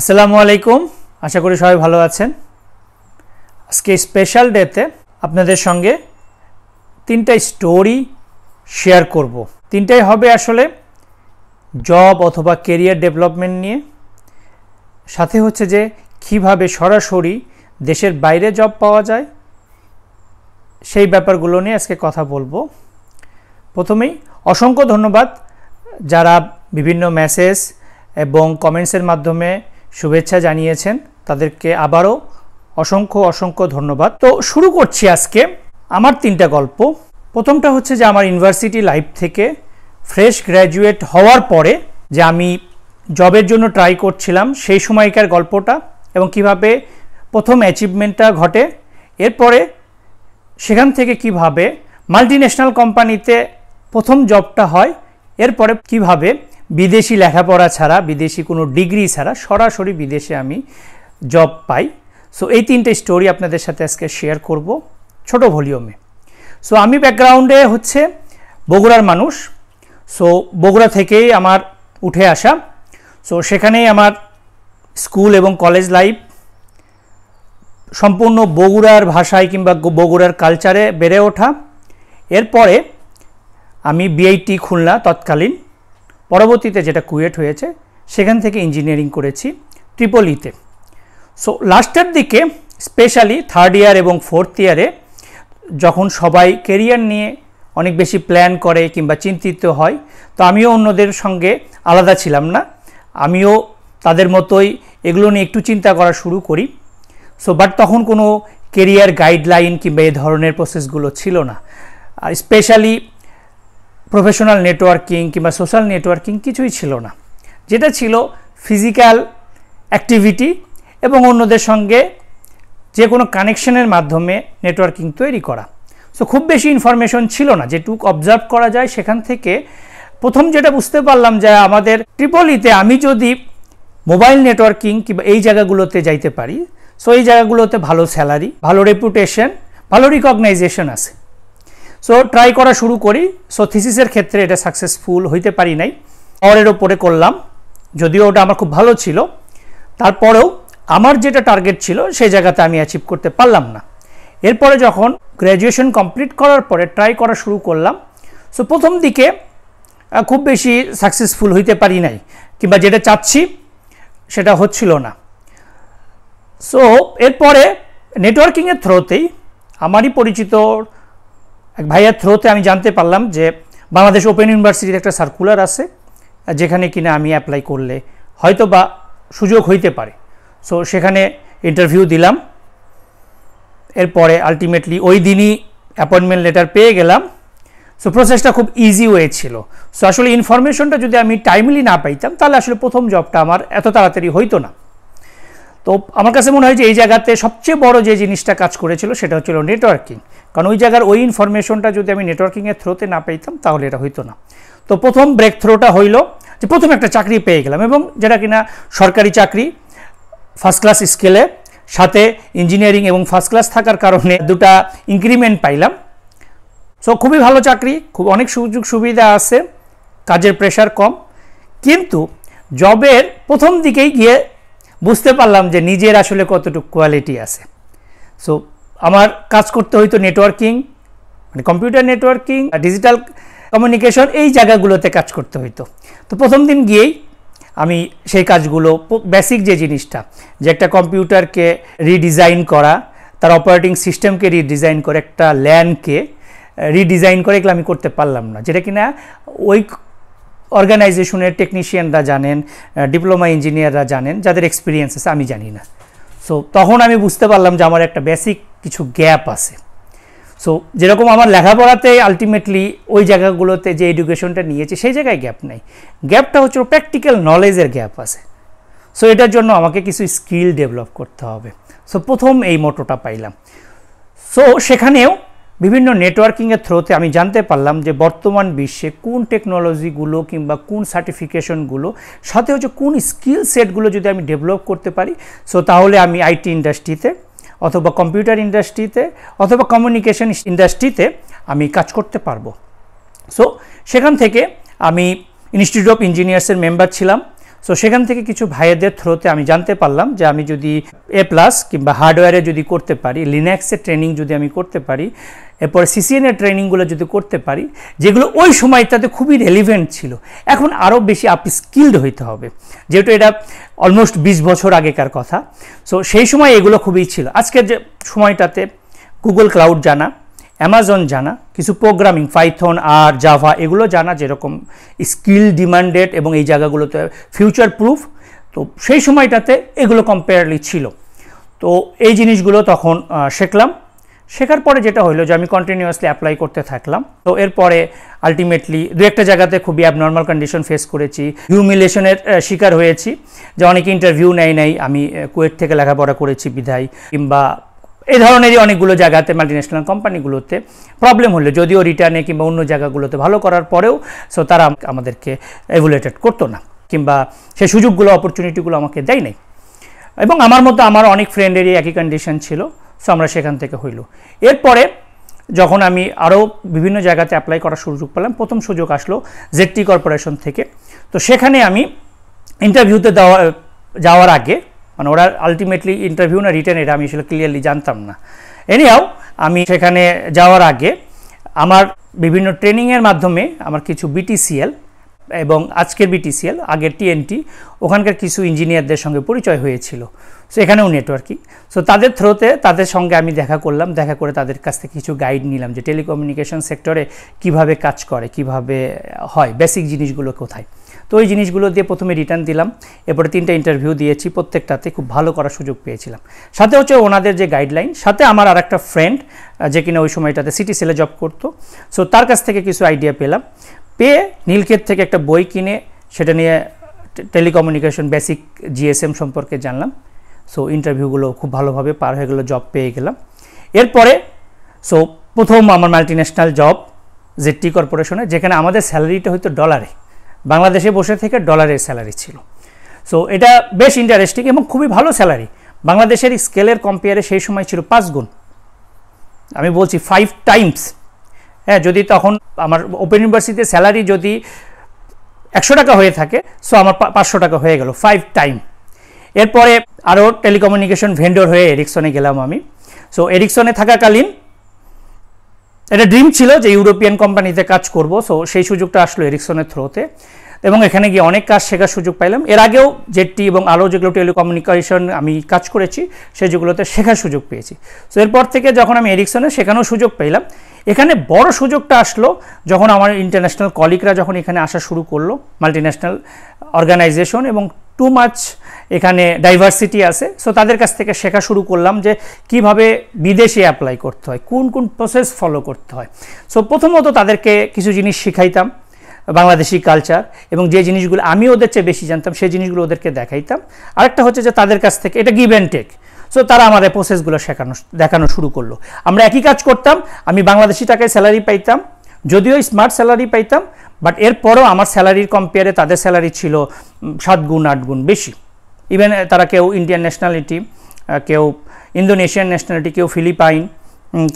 আসসালামু আলাইকুম আশা করি সবাই ভালো আছেন আজকে স্পেশাল ডেতে আপনাদের সঙ্গে তিনটা স্টোরি শেয়ার করব। তিনটাই হবে আসলে জব অথবা কেরিয়ার ডেভেলপমেন্ট নিয়ে সাথে হচ্ছে যে কিভাবে সরাসরি দেশের বাইরে জব পাওয়া যায় সেই ব্যাপারগুলো নিয়ে আজকে কথা বলবো প্রথমেই অসংখ্য ধন্যবাদ যারা বিভিন্ন মেসেজ এবং কমেন্টসের মাধ্যমে শুভেচ্ছা জানিয়েছেন তাদেরকে আবারও অসংখ্য অসংখ্য ধন্যবাদ তো শুরু করছি আজকে আমার তিনটা গল্প প্রথমটা হচ্ছে যে আমার ইউনিভার্সিটি লাইফ থেকে ফ্রেশ গ্র্যাজুয়েট হওয়ার পরে যে আমি জবের জন্য ট্রাই করছিলাম সেই সময়কার গল্পটা এবং কিভাবে প্রথম অ্যাচিভমেন্টটা ঘটে এরপরে সেখান থেকে কিভাবে মাল্টি ন্যাশনাল কোম্পানিতে প্রথম জবটা হয় এরপরে কিভাবে বিদেশি লেখাপড়া ছাড়া বিদেশি কোনো ডিগ্রি ছাড়া সরাসরি বিদেশে আমি জব পাই সো এই তিনটে স্টোরি আপনাদের সাথে আজকে শেয়ার করব ছোট ভলিউমে সো আমি ব্যাকগ্রাউন্ডে হচ্ছে বগুড়ার মানুষ সো বগুড়া থেকেই আমার উঠে আসা সো সেখানেই আমার স্কুল এবং কলেজ লাইফ সম্পূর্ণ বগুড়ার ভাষায় কিংবা বগুড়ার কালচারে বেড়ে ওঠা এরপরে আমি বিআইটি খুলনা তৎকালীন পরবর্তীতে যেটা কুয়েট হয়েছে সেখান থেকে ইঞ্জিনিয়ারিং করেছি ট্রিপলিতে সো লাস্টের দিকে স্পেশালি থার্ড ইয়ার এবং ফোর্থ ইয়ারে যখন সবাই কেরিয়ার নিয়ে অনেক বেশি প্ল্যান করে কিংবা চিন্তিত হয় তো আমিও অন্যদের সঙ্গে আলাদা ছিলাম না আমিও তাদের মতোই এগুলো নিয়ে একটু চিন্তা করা শুরু করি সো বাট তখন কোনো কেরিয়ার গাইডলাইন কিংবা এ ধরনের প্রসেসগুলো ছিল না আর স্পেশালি প্রফেশনাল নেটওয়ার্কিং কিংবা সোশ্যাল নেটওয়ার্কিং কিছুই ছিল না যেটা ছিল ফিজিক্যাল অ্যাক্টিভিটি এবং অন্যদের সঙ্গে যে কোনো কানেকশনের মাধ্যমে নেটওয়ার্কিং তৈরি করা সো খুব বেশি ইনফরমেশন ছিল না যেটুক অবজার্ভ করা যায় সেখান থেকে প্রথম যেটা বুঝতে পারলাম যে আমাদের ট্রিপলিতে আমি যদি মোবাইল নেটওয়ার্কিং কিংবা এই জায়গাগুলোতে যাইতে পারি সো এই জায়গাগুলোতে ভালো স্যালারি ভালো রেপুটেশন ভালো রিকগনাইজেশন আছে সো ট্রাই করা শুরু করি সো থিসিসের ক্ষেত্রে এটা সাকসেসফুল হইতে পারি নাই অরের ওপরে করলাম যদিও ওটা আমার খুব ভালো ছিল তারপরেও আমার যেটা টার্গেট ছিল সেই জায়গাতে আমি অ্যাচিভ করতে পারলাম না এরপরে যখন গ্র্যাজুয়েশন কমপ্লিট করার পরে ট্রাই করা শুরু করলাম সো প্রথম দিকে খুব বেশি সাকসেসফুল হইতে পারি নাই কিংবা যেটা চাচ্ছি সেটা হচ্ছিল না সো এরপরে নেটওয়ার্কিংয়ের থ্রোতেই আমারই পরিচিতর এক ভাইয়ার থ্রোতে আমি জানতে পারলাম যে বাংলাদেশ ওপেন ইউনিভার্সিটির একটা সার্কুলার আছে যেখানে কিনা আমি অ্যাপ্লাই করলে হয়তো বা সুযোগ হইতে পারে সো সেখানে ইন্টারভিউ দিলাম এরপরে আলটিমেটলি ওই দিনই অ্যাপয়েন্টমেন্ট লেটার পেয়ে গেলাম সো প্রসেসটা খুব ইজি ওয়ে ছিল সো আসলে ইনফরমেশনটা যদি আমি টাইমলি না পাইতাম তাহলে আসলে প্রথম জবটা আমার এত তাড়াতাড়ি হইতো না তো আমার কাছে মনে হয় যে এই জায়গাতে সবচেয়ে বড় যে জিনিসটা কাজ করেছিল সেটা হচ্ছিল নেটওয়ার্কিং কারণ ওই জায়গার ওই ইনফরমেশনটা যদি আমি নেটওয়ার্কিংয়ের থ্রোতে না পেতাম তাহলে এটা হইতো না তো প্রথম ব্রেক থ্রোটা হইলো যে প্রথম একটা চাকরি পেয়ে গেলাম এবং যেটা কিনা সরকারি চাকরি ফার্স্ট ক্লাস স্কেলে সাথে ইঞ্জিনিয়ারিং এবং ফার্স্ট ক্লাস থাকার কারণে দুটা ইনক্রিমেন্ট পাইলাম সো খুবই ভালো চাকরি খুব অনেক সুযোগ সুবিধা আছে কাজের প্রেশার কম কিন্তু জবের প্রথম দিকেই গিয়ে বুঝতে পারলাম যে নিজের আসলে কতটুকু কোয়ালিটি আছে সো আমার কাজ করতে হইতো নেটওয়ার্কিং মানে কম্পিউটার নেটওয়ার্কিং ডিজিটাল কমিউনিকেশন এই জায়গাগুলোতে কাজ করতে হইতো তো প্রথম দিন গিয়েই আমি সেই কাজগুলো বেসিক যে জিনিসটা যে একটা কম্পিউটারকে রিডিজাইন করা তার অপারেটিং সিস্টেমকে রিডিজাইন করে একটা ল্যানকে রিডিজাইন করে এগুলো আমি করতে পারলাম না যেটা কিনা ওই অর্গানাইজেশনের টেকনিশিয়ানরা জানেন ডিপ্লোমা ইঞ্জিনিয়াররা জানেন যাদের এক্সপিরিয়েন্স আছে আমি জানি না সো তখন আমি বুঝতে পারলাম যে আমার একটা বেসিক কিছু গ্যাপ আছে সো যেরকম আমার লেখাপড়াতে আলটিমেটলি ওই জায়গাগুলোতে যে এডুকেশনটা নিয়েছে সেই জায়গায় গ্যাপ নাই গ্যাপটা হচ্ছে প্র্যাকটিক্যাল নলেজের গ্যাপ আছে সো এটার জন্য আমাকে কিছু স্কিল ডেভেলপ করতে হবে সো প্রথম এই মোটোটা পাইলাম সো সেখানেও বিভিন্ন নেটওয়ার্কিংয়ের থ্রোতে আমি জানতে পারলাম যে বর্তমান বিশ্বে কোন টেকনোলজিগুলো কিংবা কোন সার্টিফিকেশনগুলো সাথে হচ্ছে কোন স্কিল সেটগুলো যদি আমি ডেভেলপ করতে পারি সো তাহলে আমি আইটি ইন্ডাস্ট্রিতে অথবা কম্পিউটার ইন্ডাস্ট্রিতে অথবা কমিউনিকেশন ইন্ডাস্ট্রিতে আমি কাজ করতে পারবো সো সেখান থেকে আমি ইনস্টিটিউট অফ ইঞ্জিনিয়ার্সের মেম্বার ছিলাম সো সেখান থেকে কিছু ভাইয়েদের থ্রোতে আমি জানতে পারলাম যে আমি যদি এ প্লাস কিংবা হার্ডওয়্যারে যদি করতে পারি লিনাক্সের ট্রেনিং যদি আমি করতে পারি এরপর সিসিএনের ট্রেনিংগুলো যদি করতে পারি যেগুলো ওই সময়টাতে খুবই রেলিভেন্ট ছিল এখন আরও বেশি আপ স্কিল্ড হইতে হবে যেহেতু এটা অলমোস্ট বিশ বছর আগেকার কথা সো সেই সময় এগুলো খুবই ছিল আজকের যে সময়টাতে গুগল ক্লাউড জানা অ্যামাজন জানা কিছু প্রোগ্রামিং পাইথন আর জাভা এগুলো জানা যেরকম স্কিল ডিমান্ডেড এবং এই জায়গাগুলোতে ফিউচার প্রুফ তো সেই সময়টাতে এগুলো কম্পেয়ারলি ছিল তো এই জিনিসগুলো তখন শেখলাম শেখার পরে যেটা হলো যে আমি কন্টিনিউয়াসলি অ্যাপ্লাই করতে থাকলাম তো এরপরে আলটিমেটলি দু একটা জায়গাতে খুবই অ্যাবনর্মাল কন্ডিশন ফেস করেছি হিউমিলেশনের শিকার হয়েছি যে অনেকে ইন্টারভিউ নেয় নাই আমি কুয়েট থেকে লেখাপড়া করেছি বিধায় কিংবা এই ধরনেরই অনেকগুলো জায়গাতে মাল্টিন্যাশনাল কোম্পানিগুলোতে প্রবলেম হলে যদিও রিটার্নে কিংবা অন্য জায়গাগুলোতে ভালো করার পরেও সো তারা আমাদেরকে এভুলেটেড করতো না কিংবা সে সুযোগগুলো অপরচুনিটিগুলো আমাকে দেয় নাই এবং আমার মতো আমার অনেক ফ্রেন্ডেরই একই কন্ডিশন ছিল সো আমরা সেখান থেকে হইল এরপরে যখন আমি আরও বিভিন্ন জায়গাতে অ্যাপ্লাই করার সুযোগ পেলাম প্রথম সুযোগ আসলো জেটটি কর্পোরেশন থেকে তো সেখানে আমি ইন্টারভিউতে দেওয়া যাওয়ার আগে মানে ওরা আলটিমেটলি ইন্টারভিউ না রিটার্ন এটা আমি আসলে ক্লিয়ারলি জানতাম না এনিহাও আমি সেখানে যাওয়ার আগে আমার বিভিন্ন ট্রেনিংয়ের মাধ্যমে আমার কিছু বিটিসিএল এবং আজকের বিটিসিএল আগের টিএনটি ওখানকার কিছু ইঞ্জিনিয়ারদের সঙ্গে পরিচয় হয়েছিল সো এখানেও নেটওয়ার্কিং সো তাদের থ্রোতে তাদের সঙ্গে আমি দেখা করলাম দেখা করে তাদের কাছ থেকে কিছু গাইড নিলাম যে টেলিকমিউনিকেশন সেক্টরে কিভাবে কাজ করে কিভাবে হয় বেসিক জিনিসগুলো কোথায় তো ওই জিনিসগুলো দিয়ে প্রথমে রিটার্ন দিলাম এরপরে তিনটা ইন্টারভিউ দিয়েছি প্রত্যেকটাতে খুব ভালো করার সুযোগ পেয়েছিলাম সাথে হচ্ছে ওনাদের যে গাইডলাইন সাথে আমার আর একটা ফ্রেন্ড যে কিনা ওই সময়টাতে সিটি সেলে জব করতো সো তার কাছ থেকে কিছু আইডিয়া পেলাম পেয়ে নীলক্ষেত থেকে একটা বই কিনে সেটা নিয়ে টেলিকমিউনিকেশন বেসিক জিএসএম সম্পর্কে জানলাম সো ইন্টারভিউগুলো খুব ভালোভাবে পার হয়ে গেলো জব পেয়ে গেলাম এরপরে সো প্রথম আমার মাল্টিন্যাশনাল জব জেটি কর্পোরেশনে যেখানে আমাদের স্যালারিটা হয়তো ডলারে বাংলাদেশে বসে থেকে ডলারের স্যালারি ছিল সো এটা বেশ ইন্টারেস্টিং এবং খুবই ভালো স্যালারি বাংলাদেশের স্কেলের কম্পেয়ারে সেই সময় ছিল পাঁচ গুণ আমি বলছি ফাইভ টাইমস হ্যাঁ যদি তখন আমার ওপেন ইউনিভার্সিটিতে স্যালারি যদি একশো টাকা হয়ে থাকে সো আমার পাঁচশো টাকা হয়ে গেল ফাইভ টাইম এরপরে আরও টেলিকমিউনিকেশন ভেন্ডর হয়ে এরিকসনে গেলাম আমি সো এরিকসনে থাকাকালীন এটা ড্রিম ছিল যে ইউরোপিয়ান কোম্পানিতে কাজ করব সো সেই সুযোগটা আসলো এরিকসনের থ্রোতে এবং এখানে গিয়ে অনেক কাজ শেখার সুযোগ পাইলাম এর আগেও জেটটি এবং আলো যেগুলো টেলিকমিউনিকেশন আমি কাজ করেছি সেগুলোতে শেখার সুযোগ পেয়েছি সো এরপর থেকে যখন আমি এরিকসনে শেখানোর সুযোগ পেলাম এখানে বড় সুযোগটা আসলো যখন আমার ইন্টারন্যাশনাল কলিগরা যখন এখানে আসা শুরু করলো মাল্টি ন্যাশনাল অর্গানাইজেশন এবং টু মাচ এখানে ডাইভার্সিটি আছে সো তাদের কাছ থেকে শেখা শুরু করলাম যে কিভাবে বিদেশে অ্যাপ্লাই করতে হয় কোন কোন প্রসেস ফলো করতে হয় সো প্রথমত তাদেরকে কিছু জিনিস শিখাইতাম বাংলাদেশি কালচার এবং যে জিনিসগুলো আমি ওদের চেয়ে বেশি জানতাম সেই জিনিসগুলো ওদেরকে দেখাইতাম আরেকটা হচ্ছে যে তাদের কাছ থেকে এটা গিভ অ্যান্ড টেক সো তারা আমাদের প্রসেসগুলো শেখানো দেখানো শুরু করলো আমরা একই কাজ করতাম আমি বাংলাদেশি টাকায় স্যালারি পাইতাম যদিও স্মার্ট স্যালারি পাইতাম বাট এরপরও আমার স্যালারির কম্পেয়ারে তাদের স্যালারি ছিল সাত গুণ আট গুণ বেশি ইভেন তারা কেউ ইন্ডিয়ান ন্যাশনালিটি কেউ ইন্দোনেশিয়ান ন্যাশনালিটি কেউ ফিলিপাইন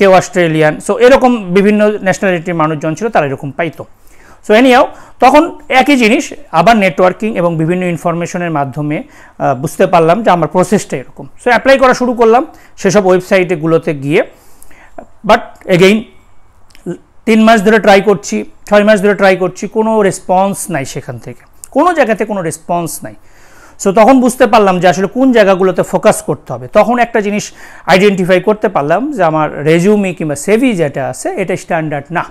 কেউ অস্ট্রেলিয়ান সো এরকম বিভিন্ন ন্যাশনালিটির মানুষজন ছিল তারা এরকম পাইতো সো এনিও তখন একই জিনিস আবার নেটওয়ার্কিং এবং বিভিন্ন ইনফরমেশনের মাধ্যমে বুঝতে পারলাম যে আমার প্রসেসটা এরকম সো অ্যাপ্লাই করা শুরু করলাম সেসব ওয়েবসাইটেগুলোতে গিয়ে বাট এগেইন তিন মাস ধরে ট্রাই করছি ছয় মাস ধরে ট্রাই করছি কোনো রেসপন্স নাই সেখান থেকে কোনো জায়গাতে কোনো রেসপন্স নাই সো তখন বুঝতে পারলাম যে আসলে কোন জায়গাগুলোতে ফোকাস করতে হবে তখন একটা জিনিস আইডেন্টিফাই করতে পারলাম যে আমার রেজুমি কিংবা সেভি যেটা আছে এটা স্ট্যান্ডার্ড না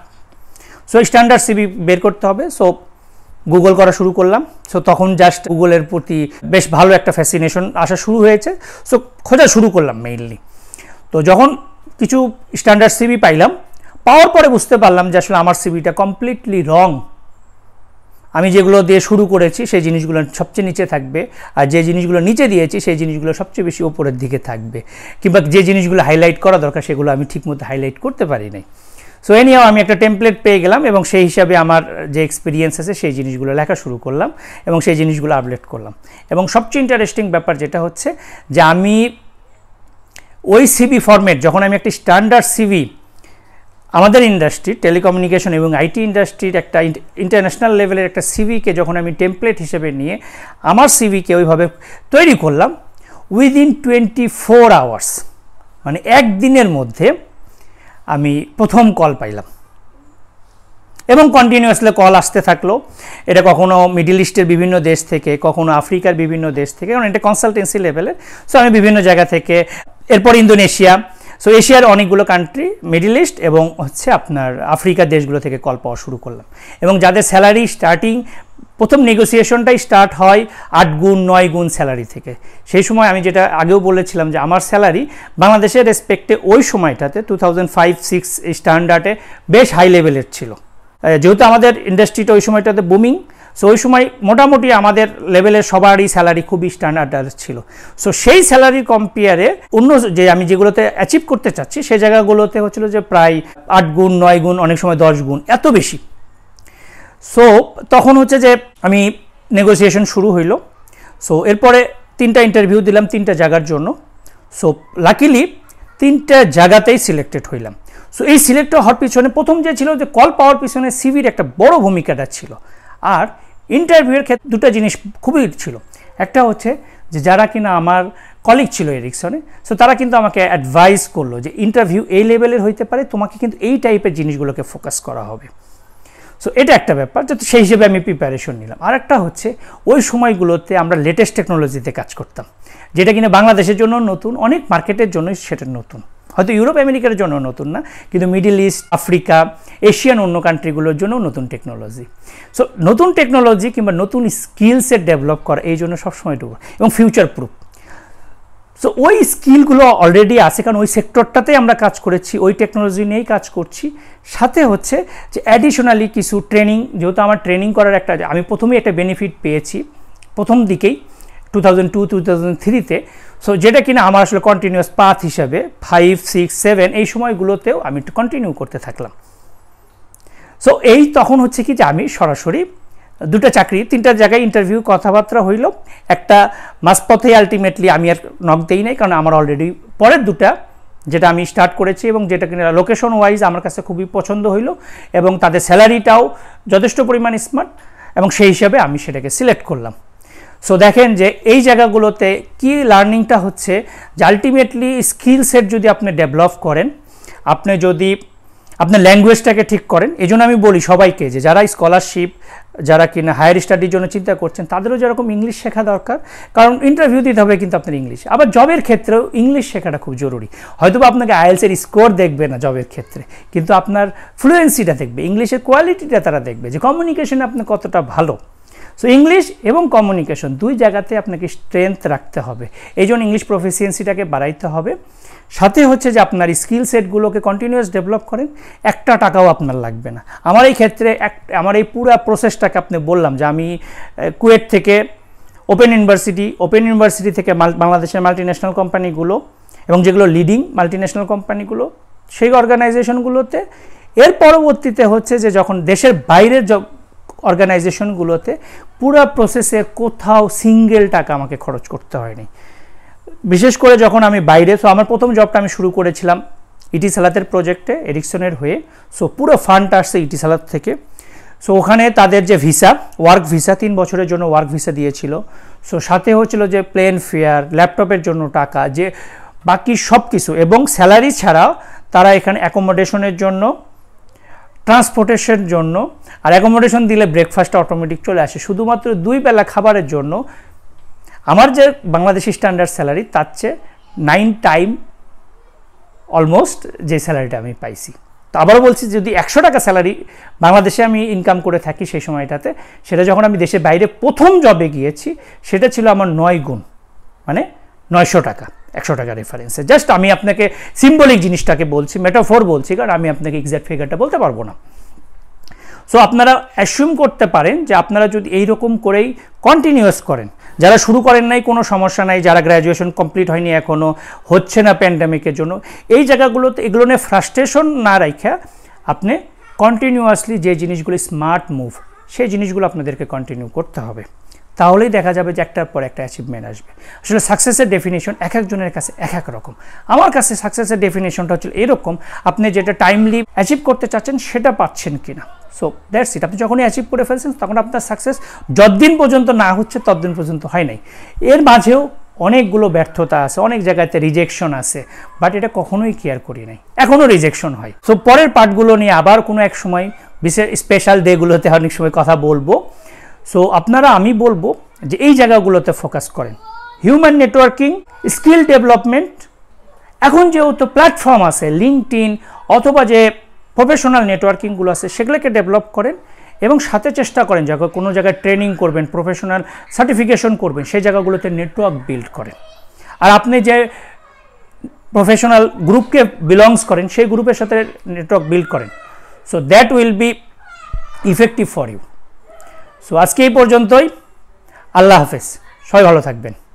সো স্ট্যান্ডার্ড সিবি বের করতে হবে সো গুগল করা শুরু করলাম সো তখন জাস্ট গুগলের প্রতি বেশ ভালো একটা ফ্যাসিনেশন আসা শুরু হয়েছে সো খোঁজা শুরু করলাম মেইনলি তো যখন কিছু স্ট্যান্ডার্ড সিবি পাইলাম পাওয়ার পরে বুঝতে পারলাম যে আসলে আমার সিবিটা কমপ্লিটলি রং আমি যেগুলো দিয়ে শুরু করেছি সেই জিনিসগুলো সবচেয়ে নিচে থাকবে আর যে জিনিসগুলো নিচে দিয়েছি সেই জিনিসগুলো সবচেয়ে বেশি ওপরের দিকে থাকবে কিংবা যে জিনিসগুলো হাইলাইট করা দরকার সেগুলো আমি ঠিকমতো হাইলাইট করতে পারি নাই সো নিয়েও আমি একটা টেমপ্লেট পেয়ে গেলাম এবং সেই হিসাবে আমার যে এক্সপিরিয়েন্স আছে সেই জিনিসগুলো লেখা শুরু করলাম এবং সেই জিনিসগুলো আপডেট করলাম এবং সবচেয়ে ইন্টারেস্টিং ব্যাপার যেটা হচ্ছে যে আমি ওই সিবি ফরম্যাট যখন আমি একটি স্ট্যান্ডার্ড সিবি আমাদের ইন্ডাস্ট্রি টেলিকমিউনিকেশন এবং আইটি ইন্ডাস্ট্রির একটা ইন্টারন্যাশনাল লেভেলের একটা সিভিকে যখন আমি টেমপ্লেট হিসেবে নিয়ে আমার সিভিকে ওইভাবে তৈরি করলাম উইদিন টোয়েন্টি ফোর আওয়ার্স মানে একদিনের মধ্যে আমি প্রথম কল পাইলাম এবং কন্টিনিউয়াসলি কল আসতে থাকলো এটা কখনো মিডিল ইস্টের বিভিন্ন দেশ থেকে কখনো আফ্রিকার বিভিন্ন দেশ থেকে কারণ এটা কনসালটেন্সি লেভেলের সো আমি বিভিন্ন জায়গা থেকে এরপর ইন্দোনেশিয়া সো এশিয়ার অনেকগুলো কান্ট্রি মিডিল ইস্ট এবং হচ্ছে আপনার আফ্রিকার দেশগুলো থেকে কল পাওয়া শুরু করলাম এবং যাদের স্যালারি স্টার্টিং প্রথম নেগোসিয়েশনটাই স্টার্ট হয় আট গুণ নয় গুণ স্যালারি থেকে সেই সময় আমি যেটা আগেও বলেছিলাম যে আমার স্যালারি বাংলাদেশের রেসপেক্টে ওই সময়টাতে টু থাউজেন্ড ফাইভ সিক্স স্ট্যান্ডার্ডে বেশ হাই লেভেলের ছিল যেহেতু আমাদের ইন্ডাস্ট্রিটা ওই সময়টাতে বুমিং সো ওই সময় মোটামুটি আমাদের লেভেলের সবারই স্যালারি খুবই স্ট্যান্ডার্ড ছিল সো সেই স্যালারি কম্পেয়ারে অন্য যে আমি যেগুলোতে অ্যাচিভ করতে চাচ্ছি সেই জায়গাগুলোতে হচ্ছিল যে প্রায় আট গুণ নয় গুণ অনেক সময় দশ গুণ এত বেশি সো তখন হচ্ছে যে আমি নেগোসিয়েশন শুরু হইল সো এরপরে তিনটা ইন্টারভিউ দিলাম তিনটা জায়গার জন্য সো লাকিলি তিনটা জায়গাতেই সিলেক্টেড হইলাম সো এই সিলেক্ট হওয়ার পিছনে প্রথম যে ছিল যে কল পাওয়ার পিছনে সিভির একটা বড় ভূমিকাটা ছিল আর ইন্টারভিউয়ের ক্ষেত্রে দুটো জিনিস খুবই ছিল একটা হচ্ছে যে যারা কিনা আমার কলিগ ছিল এরিকসনে সো তারা কিন্তু আমাকে অ্যাডভাইস করলো যে ইন্টারভিউ এই লেভেলের হইতে পারে তোমাকে কিন্তু এই টাইপের জিনিসগুলোকে ফোকাস করা হবে সো এটা একটা ব্যাপার যে সেই হিসেবে আমি প্রিপারেশন নিলাম আর একটা হচ্ছে ওই সময়গুলোতে আমরা লেটেস্ট টেকনোলজিতে কাজ করতাম যেটা কিনা বাংলাদেশের জন্য নতুন অনেক মার্কেটের জন্যই সেটা নতুন হয়তো ইউরোপ আমেরিকার জন্য নতুন না কিন্তু মিডিল ইস্ট আফ্রিকা এশিয়ান অন্য কান্ট্রিগুলোর জন্য নতুন টেকনোলজি সো নতুন টেকনোলজি কিংবা নতুন স্কিলসের ডেভেলপ করা এই জন্য সবসময় ডুব এবং ফিউচার প্রুফ সো ওই স্কিলগুলো অলরেডি আছে কারণ ওই সেক্টরটাতেই আমরা কাজ করেছি ওই টেকনোলজি নিয়েই কাজ করছি সাথে হচ্ছে যে অ্যাডিশনালি কিছু ট্রেনিং যেহেতু আমার ট্রেনিং করার একটা আমি প্রথমেই একটা বেনিফিট পেয়েছি প্রথম দিকেই two thousand two two thousand থ্রিতে সো যেটা কিনা আমার আসলে কন্টিনিউয়াস পাথ হিসাবে ফাইভ সিক্স সেভেন এই সময়গুলোতেও আমি একটু কন্টিনিউ করতে থাকলাম সো এই তখন হচ্ছে কি যে আমি সরাসরি দুটা চাকরি তিনটা জায়গায় ইন্টারভিউ কথাবার্তা হইল একটা পথে আলটিমেটলি আমি আর নক দেই নাই কারণ আমার অলরেডি পরের দুটা যেটা আমি স্টার্ট করেছি এবং যেটা কিনা লোকেশন ওয়াইজ আমার কাছে খুবই পছন্দ হইল এবং তাদের স্যালারিটাও যথেষ্ট পরিমাণ স্মার্ট এবং সেই হিসাবে আমি সেটাকে সিলেক্ট করলাম সো দেখেন যে এই জায়গাগুলোতে কি লার্নিংটা হচ্ছে যে আলটিমেটলি স্কিল সেট যদি আপনি ডেভেলপ করেন আপনি যদি আপনার ল্যাঙ্গুয়েজটাকে ঠিক করেন এই আমি বলি সবাইকে যে যারা স্কলারশিপ যারা কিনা হায়ার স্টাডির জন্য চিন্তা করছেন তাদেরও যেরকম ইংলিশ শেখা দরকার কারণ ইন্টারভিউ দিতে হবে কিন্তু আপনার ইংলিশ আবার জবের ক্ষেত্রেও ইংলিশ শেখাটা খুব জরুরি হয়তো আপনাকে আইএলসের স্কোর দেখবে না জবের ক্ষেত্রে কিন্তু আপনার ফ্লুয়েন্সিটা দেখবে ইংলিশের কোয়ালিটিটা তারা দেখবে যে কমিউনিকেশন আপনার কতটা ভালো সো ইংলিশ এবং কমিউনিকেশন দুই জায়গাতে আপনাকে স্ট্রেংথ রাখতে হবে এই জন্য ইংলিশ প্রফিসিয়েন্সিটাকে বাড়াইতে হবে সাথে হচ্ছে যে আপনার স্কিল সেটগুলোকে কন্টিনিউয়াস ডেভেলপ করেন একটা টাকাও আপনার লাগবে না আমার এই ক্ষেত্রে এক আমার এই পুরো প্রসেসটাকে আপনি বললাম যে আমি কুয়েট থেকে ওপেন ইউনিভার্সিটি ওপেন ইউনিভার্সিটি থেকে বাংলাদেশের মাল্টিন্যাশনাল কোম্পানিগুলো এবং যেগুলো লিডিং মাল্টিন্যাশনাল কোম্পানিগুলো সেই অর্গানাইজেশনগুলোতে এর পরবর্তীতে হচ্ছে যে যখন দেশের বাইরের অর্গানাইজেশনগুলোতে পুরো প্রসেসে কোথাও সিঙ্গেল টাকা আমাকে খরচ করতে হয়নি বিশেষ করে যখন আমি বাইরে সো আমার প্রথম জবটা আমি শুরু করেছিলাম ইটি সালাতের প্রজেক্টে এডিকশনের হয়ে সো পুরো ফান্ড আসছে ইটি e সালাত থেকে সো ওখানে তাদের যে ভিসা ওয়ার্ক ভিসা তিন বছরের জন্য ওয়ার্ক ভিসা দিয়েছিল সো সাথে হচ্ছিল যে প্লেন ফেয়ার ল্যাপটপের জন্য টাকা যে বাকি সব কিছু এবং স্যালারি ছাড়াও তারা এখানে অ্যাকোমোডেশনের জন্য ট্রান্সপোর্টেশন জন্য আর অ্যাকোমোডেশন দিলে ব্রেকফাস্ট অটোমেটিক চলে আসে শুধুমাত্র দুই বেলা খাবারের জন্য আমার যে বাংলাদেশি স্ট্যান্ডার্ড স্যালারি তার চেয়ে নাইন টাইম অলমোস্ট যে স্যালারিটা আমি পাইছি তো আবারও বলছি যদি একশো টাকা স্যালারি বাংলাদেশে আমি ইনকাম করে থাকি সেই সময়টাতে সেটা যখন আমি দেশের বাইরে প্রথম জবে গিয়েছি সেটা ছিল আমার নয় গুণ মানে নয়শো টাকা একশো টাকা রেফারেন্সে জাস্ট আমি আপনাকে সিম্বলিক জিনিসটাকে বলছি মেটাফোর বলছি কারণ আমি আপনাকে এক্স্যাক্ট ফিগারটা বলতে পারবো না সো আপনারা অ্যাসিউম করতে পারেন যে আপনারা যদি এই রকম করেই কন্টিনিউয়াস করেন যারা শুরু করেন নাই কোনো সমস্যা নাই যারা গ্র্যাজুয়েশন কমপ্লিট হয়নি এখনও হচ্ছে না প্যান্ডামিকের জন্য এই জায়গাগুলোতে এগুলো নিয়ে ফ্রাস্ট্রেশন না রাখা আপনি কন্টিনিউয়াসলি যে জিনিসগুলি স্মার্ট মুভ সেই জিনিসগুলো আপনাদেরকে কন্টিনিউ করতে হবে তাহলেই দেখা যাবে যে একটার পর একটা অ্যাচিভমেন্ট আসবে আসলে সাকসেসের ডেফিনেশন এক একজনের কাছে এক এক রকম আমার কাছে সাকসেসের ডেফিনেশনটা হচ্ছে এরকম আপনি যেটা টাইমলি অ্যাচিভ করতে চাচ্ছেন সেটা পাচ্ছেন কি না সো দ্যাটস ইট আপনি যখনই অ্যাচিভ করে ফেলছেন তখন আপনার সাকসেস যতদিন পর্যন্ত না হচ্ছে ততদিন পর্যন্ত হয় নাই এর মাঝেও অনেকগুলো ব্যর্থতা আছে অনেক জায়গাতে রিজেকশন আছে বাট এটা কখনোই কেয়ার করি নাই এখনও রিজেকশন হয় সো পরের পার্টগুলো নিয়ে আবার কোনো এক সময় বিশেষ স্পেশাল ডেগুলোতে অনেক সময় কথা বলবো সো আপনারা আমি বলবো যে এই জায়গাগুলোতে ফোকাস করেন হিউম্যান নেটওয়ার্কিং স্কিল ডেভেলপমেন্ট এখন যেহেতু প্ল্যাটফর্ম আছে লিঙ্কড ইন অথবা যে প্রফেশনাল নেটওয়ার্কিংগুলো আছে সেগুলোকে ডেভেলপ করেন এবং সাথে চেষ্টা করেন যা কোনো জায়গায় ট্রেনিং করবেন প্রফেশনাল সার্টিফিকেশন করবেন সেই জায়গাগুলোতে নেটওয়ার্ক বিল্ড করেন আর আপনি যে প্রফেশনাল গ্রুপকে বিলংস করেন সেই গ্রুপের সাথে নেটওয়ার্ক বিল্ড করেন so that will be effective for you so আজকে এই পর্যন্তই আল্লাহ হাফেজ সবাই ভালো থাকবেন